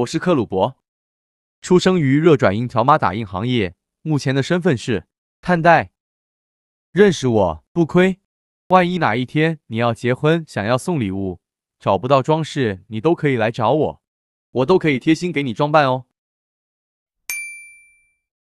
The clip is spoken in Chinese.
我是克鲁伯，出生于热转印条码打印行业，目前的身份是探代。认识我不亏，万一哪一天你要结婚，想要送礼物，找不到装饰，你都可以来找我，我都可以贴心给你装扮哦。